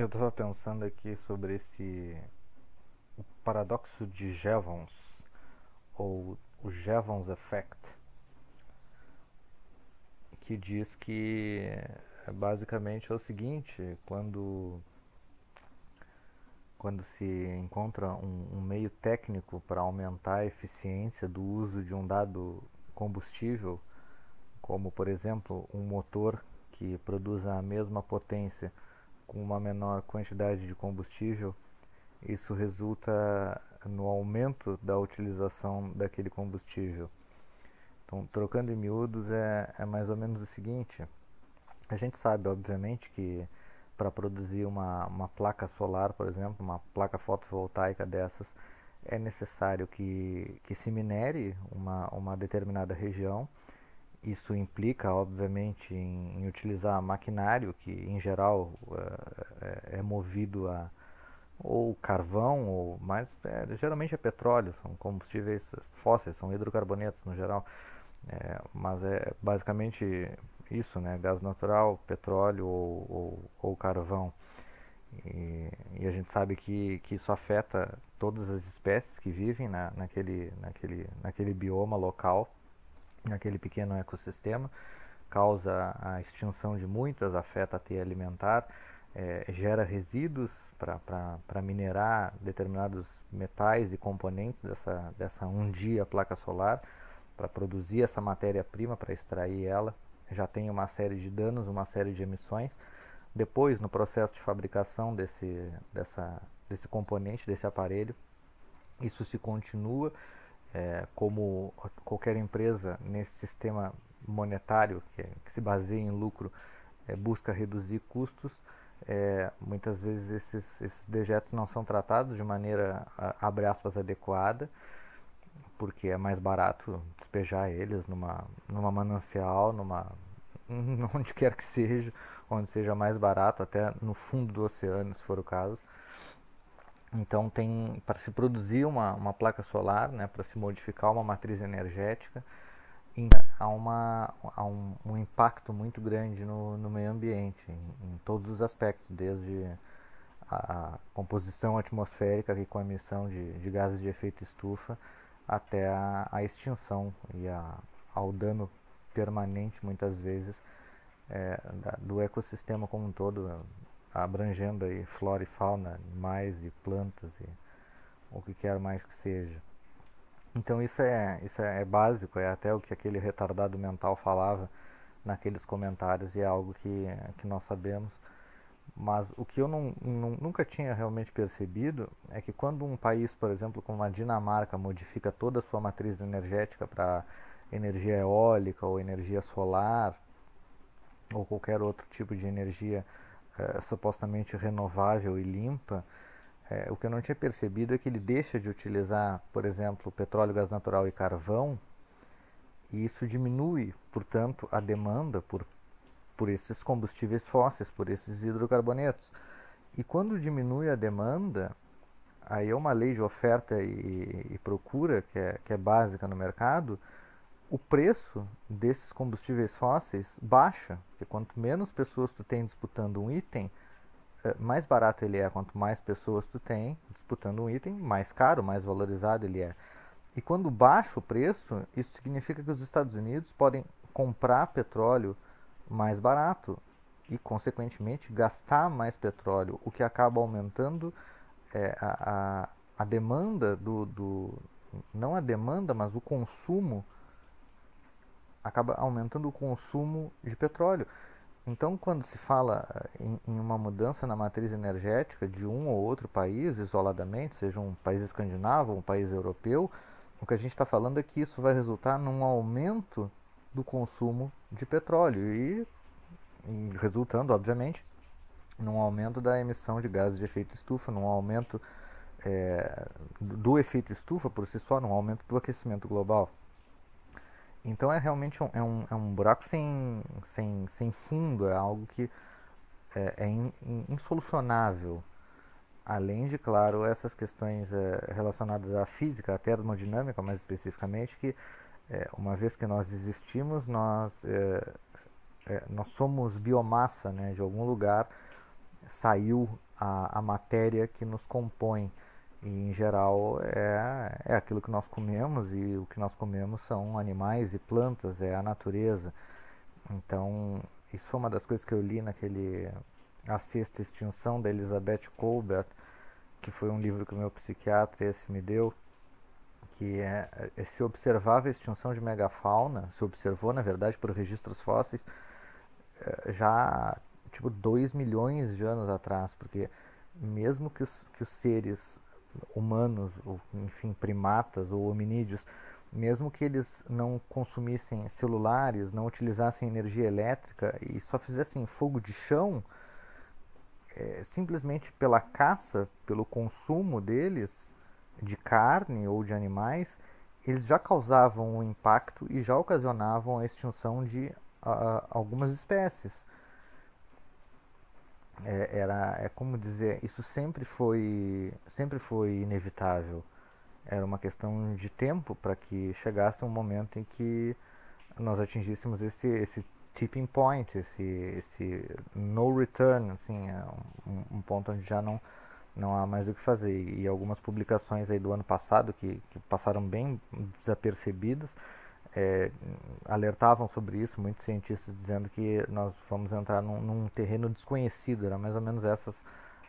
Eu estava pensando aqui sobre esse o paradoxo de Jevons ou o Jevons Effect, que diz que é, basicamente é o seguinte, quando quando se encontra um, um meio técnico para aumentar a eficiência do uso de um dado combustível, como por exemplo um motor que produza a mesma potência com uma menor quantidade de combustível, isso resulta no aumento da utilização daquele combustível. Então, trocando em miúdos, é, é mais ou menos o seguinte: a gente sabe, obviamente, que para produzir uma, uma placa solar, por exemplo, uma placa fotovoltaica dessas, é necessário que, que se minere uma, uma determinada região isso implica, obviamente, em, em utilizar maquinário que, em geral, é, é, é movido a ou carvão, ou mais é, geralmente é petróleo, são combustíveis fósseis, são hidrocarbonetos no geral. É, mas é basicamente isso, né? Gás natural, petróleo ou, ou, ou carvão. E, e, a gente sabe que, que isso afeta todas as espécies que vivem na, naquele, naquele, naquele bioma local naquele pequeno ecossistema, causa a extinção de muitas, afeta a teia alimentar, é, gera resíduos para minerar determinados metais e componentes dessa, dessa um dia placa solar, para produzir essa matéria-prima, para extrair ela, já tem uma série de danos, uma série de emissões. Depois, no processo de fabricação desse, dessa, desse componente, desse aparelho, isso se continua é, como qualquer empresa nesse sistema monetário que, é, que se baseia em lucro é, busca reduzir custos, é, muitas vezes esses, esses, dejetos não são tratados de maneira abre aspas adequada, porque é mais barato despejar eles numa, numa manancial, numa onde quer que seja, onde seja mais barato, até no fundo do oceano, se for o caso. Então tem para se produzir uma, uma placa solar, né, para se modificar uma matriz energética, há, uma, há um, um impacto muito grande no, no meio ambiente, em, em, todos os aspectos, desde a composição atmosférica aqui com a emissão de, de gases de efeito estufa até a, a extinção e a, ao dano permanente muitas vezes é, da, do ecossistema como um todo abrangendo aí flora e fauna, animais e plantas e o que quer mais que seja. Então isso é, isso é, é, básico, é até o que aquele retardado mental falava naqueles comentários e é algo que, que nós sabemos. Mas o que eu não, não, nunca tinha realmente percebido é que quando um país, por exemplo, como a Dinamarca, modifica toda a sua matriz energética para energia eólica ou energia solar ou qualquer outro tipo de energia é, supostamente renovável e limpa, é, o que eu não tinha percebido é que ele deixa de utilizar, por exemplo, petróleo, gás natural e carvão, e isso diminui, portanto, a demanda por, por esses combustíveis fósseis, por esses hidrocarbonetos. E quando diminui a demanda, aí é uma lei de oferta e, e procura que é, que é básica no mercado, o preço desses combustíveis fósseis baixa, porque quanto menos pessoas tu tem disputando um item, eh, mais barato ele é. Quanto mais pessoas tu tem disputando um item, mais caro, mais valorizado ele é. E quando baixa o preço, isso significa que os Estados Unidos podem comprar petróleo mais barato e, consequentemente, gastar mais petróleo, o que acaba aumentando é, a, a, a, demanda do, do. não a demanda, mas o consumo acaba aumentando o consumo de petróleo. Então, quando se fala eh, em, em, uma mudança na matriz energética de um ou outro país, isoladamente, seja um país escandinavo, um país europeu, o que a gente está falando é que isso vai resultar num aumento do consumo de petróleo e, e resultando, obviamente, num aumento da emissão de gases de efeito estufa, num aumento é, do efeito estufa por si só, num aumento do aquecimento global. Então é realmente um, é um, é um buraco sem, sem, sem fundo, é algo que é, é in, in, insolucionável. Além de, claro, essas questões é, relacionadas à física, à termodinâmica mais especificamente, que é, uma vez que nós desistimos, nós, é, é, nós somos biomassa, né? de algum lugar saiu a, a matéria que nos compõe. E, em geral, é, é aquilo que nós comemos, e o que nós comemos são animais e plantas, é a natureza. Então, isso foi uma das coisas que eu li naquele A Sexta Extinção, da Elizabeth Colbert, que foi um livro que o meu psiquiatra esse me deu, que é, é se observava a extinção de megafauna, se observou, na verdade, por registros fósseis, eh, já tipo 2 milhões de anos atrás, porque mesmo que os, que os seres humanos, ou, enfim, primatas ou hominídeos, mesmo que eles não consumissem celulares, não utilizassem energia elétrica e só fizessem fogo de chão, é, simplesmente pela caça, pelo consumo deles, de carne ou de animais, eles já causavam um impacto e já ocasionavam a extinção de ah, ah, algumas espécies é, era é como dizer isso sempre foi sempre foi inevitável era uma questão de tempo para que chegasse um momento em que nós atingíssemos esse esse tipping point esse esse no return assim é um, um ponto onde já não não há mais o que fazer e algumas publicações aí do ano passado que, que passaram bem desapercebidas é, alertavam sobre isso, muitos cientistas dizendo que nós vamos entrar num, num terreno desconhecido, era mais ou menos essas,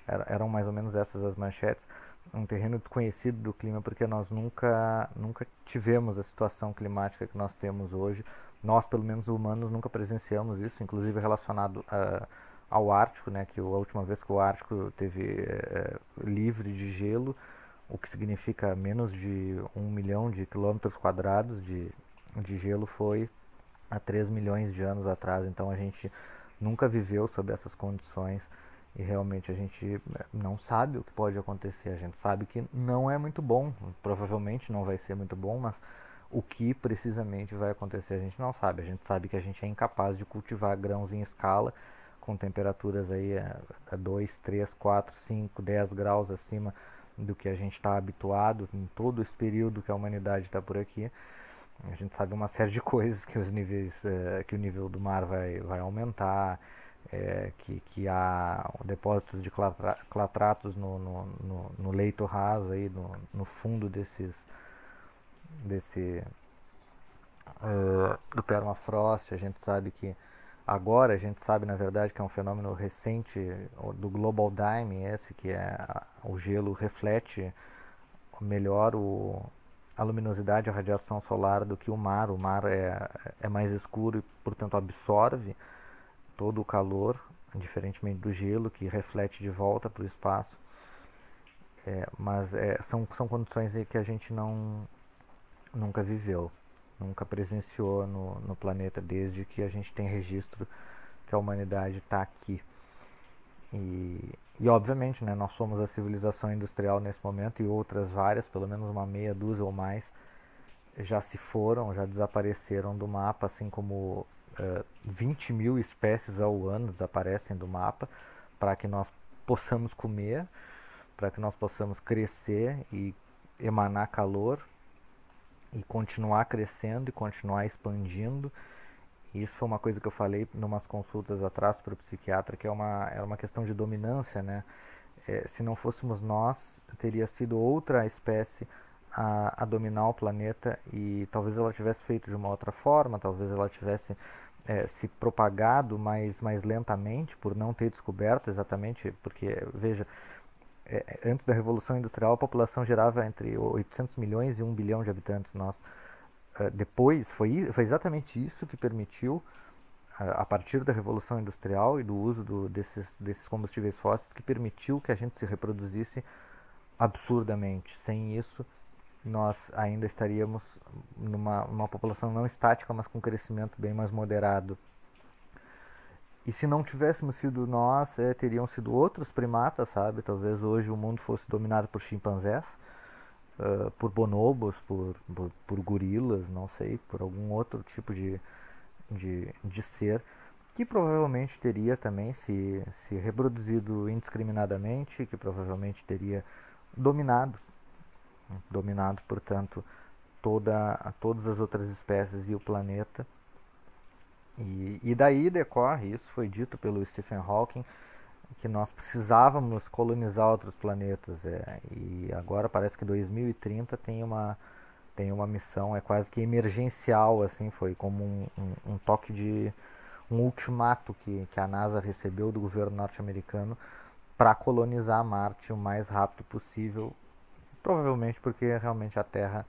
era, eram mais ou menos essas as manchetes, um terreno desconhecido do clima, porque nós nunca, nunca tivemos a situação climática que nós temos hoje, nós, pelo menos humanos, nunca presenciamos isso, inclusive relacionado a, ah, ao Ártico, né, que a última vez que o Ártico teve é, livre de gelo, o que significa menos de um milhão de quilômetros quadrados de, de gelo foi há 3 milhões de anos atrás, então a gente nunca viveu sob essas condições e realmente a gente eh, não sabe o que pode acontecer. A gente sabe que não é muito bom, provavelmente não vai ser muito bom, mas o que precisamente vai acontecer a gente não sabe. A gente sabe que a gente é incapaz de cultivar grãos em escala com temperaturas aí eh, a 2, 3, 4, 5, 10 graus acima do que a gente está habituado em todo esse período que a humanidade está por aqui. A gente sabe uma série de coisas que os níveis, é, que o nível do mar vai, vai aumentar, é, que, que há depósitos de clatra, clatratos no, no, no, no, leito raso aí, no, no fundo desses desse uh, do permafrost. A gente sabe que agora a gente sabe na verdade que é um fenômeno recente do global dime esse que é o gelo reflete melhor o a luminosidade, a radiação solar do que o mar. O mar é, é mais escuro e, portanto, absorve todo o calor, diferentemente do gelo, que reflete de volta para o espaço. É, mas é, são, são condições que a gente não, nunca viveu, nunca presenciou no, no planeta desde que a gente tem registro que a humanidade está aqui. E e obviamente, né, nós somos a civilização industrial nesse momento e outras várias, pelo menos uma meia dúzia ou mais, já se foram, já desapareceram do mapa, assim como uh, eh, 20 mil espécies ao ano desaparecem do mapa para que nós possamos comer, para que nós possamos crescer e emanar calor e continuar crescendo e continuar expandindo. Isso foi uma coisa que eu falei em umas consultas atrás para o psiquiatra, que é uma, é uma questão de dominância, né? É, se não fôssemos nós, teria sido outra espécie a, a, dominar o planeta e talvez ela tivesse feito de uma outra forma, talvez ela tivesse é, se propagado mais, mais lentamente por não ter descoberto exatamente, porque, veja, é, é antes da Revolução Industrial a população gerava entre 800 milhões e 1 bilhão de habitantes. Nós eh, depois foi, foi exatamente isso que permitiu eh, a partir da revolução industrial e do uso do, desses, desses combustíveis fósseis que permitiu que a gente se reproduzisse absurdamente. Sem isso, nós ainda estaríamos numa uma população não estática, mas com um crescimento bem mais moderado. E se não tivéssemos sido nós, é, teriam sido outros primatas, sabe? Talvez hoje o mundo fosse dominado por chimpanzés uh, por bonobos, por, por, por, gorilas, não sei, por algum outro tipo de, de, de ser, que provavelmente teria também se, se reproduzido indiscriminadamente, que provavelmente teria dominado, dominado, portanto, toda, todas as outras espécies e o planeta. E, e daí decorre, isso foi dito pelo Stephen Hawking, que nós precisávamos colonizar outros planetas. É, e agora parece que 2030 tem uma, tem uma missão, é quase que emergencial, assim, foi como um, um, um toque de. um ultimato que, que a NASA recebeu do governo norte-americano para colonizar Marte o mais rápido possível, provavelmente porque realmente a Terra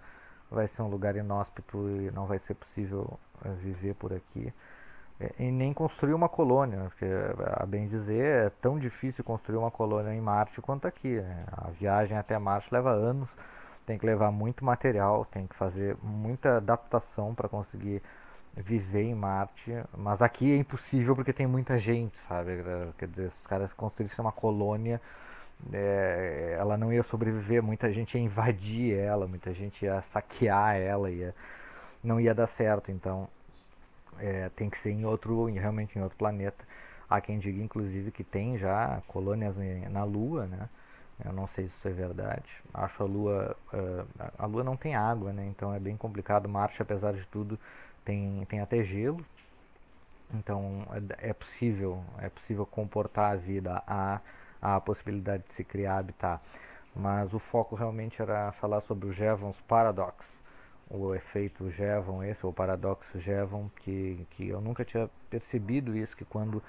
vai ser um lugar inóspito e não vai ser possível é, viver por aqui. É, e nem construir uma colônia, porque a bem dizer é tão difícil construir uma colônia em Marte quanto aqui. Né? A viagem até Marte leva anos, tem que levar muito material, tem que fazer muita adaptação para conseguir viver em Marte, mas aqui é impossível porque tem muita gente, sabe? Quer dizer, se os caras construíssem uma colônia, é, ela não ia sobreviver, muita gente ia invadir ela, muita gente ia saquear ela, ia, não ia dar certo, então é, tem que ser em outro, realmente em outro planeta. Há quem diga, inclusive, que tem já colônias na Lua, né? Eu não sei se isso é verdade. Acho a Lua. É, a Lua não tem água, né? Então é bem complicado. Marte, apesar de tudo, tem, tem até gelo. Então é, é possível, é possível comportar a vida, há a, a possibilidade de se criar habitat. Mas o foco realmente era falar sobre o Jevons Paradox o efeito Jevon esse, ou o paradoxo Jevon, que, que eu nunca tinha percebido isso, que quando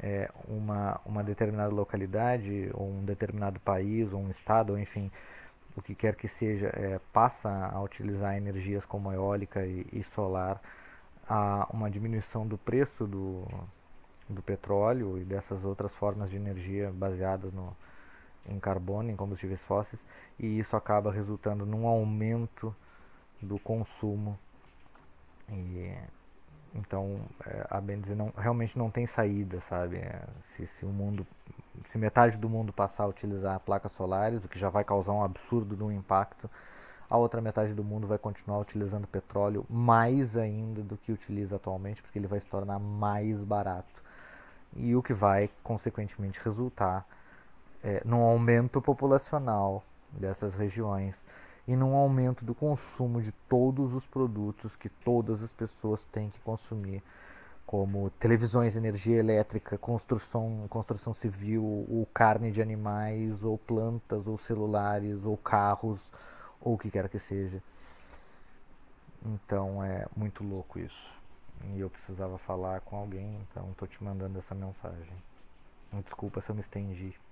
é, uma, uma determinada localidade, ou um determinado país, ou um estado, ou enfim, o que quer que seja, é, passa a utilizar energias como eólica e, e, solar, há uma diminuição do preço do, do petróleo e dessas outras formas de energia baseadas no, em carbono, em combustíveis fósseis, e isso acaba resultando num aumento do consumo. E, então é, a benzer não, realmente não tem saída, sabe? É, se, se, o mundo, se metade do mundo passar a utilizar placas solares, o que já vai causar um absurdo de um impacto, a outra metade do mundo vai continuar utilizando petróleo mais ainda do que utiliza atualmente, porque ele vai se tornar mais barato. E o que vai, consequentemente, resultar é, num aumento populacional dessas regiões e num aumento do consumo de todos os produtos que todas as pessoas têm que consumir, como televisões, energia elétrica, construção, construção civil, ou carne de animais, ou plantas, ou celulares, ou carros, ou o que quer que seja. Então é muito louco isso. E eu precisava falar com alguém, então estou te mandando essa mensagem. Desculpa se eu me estendi.